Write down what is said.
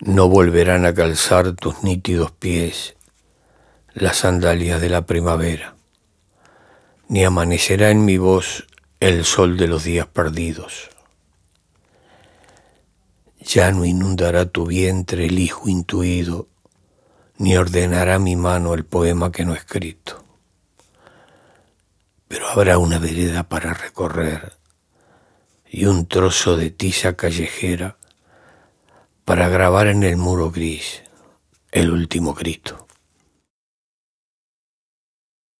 No volverán a calzar tus nítidos pies las sandalias de la primavera, ni amanecerá en mi voz el sol de los días perdidos. Ya no inundará tu vientre el hijo intuido, ni ordenará mi mano el poema que no he escrito. Pero habrá una vereda para recorrer y un trozo de tiza callejera para grabar en el muro gris el último grito.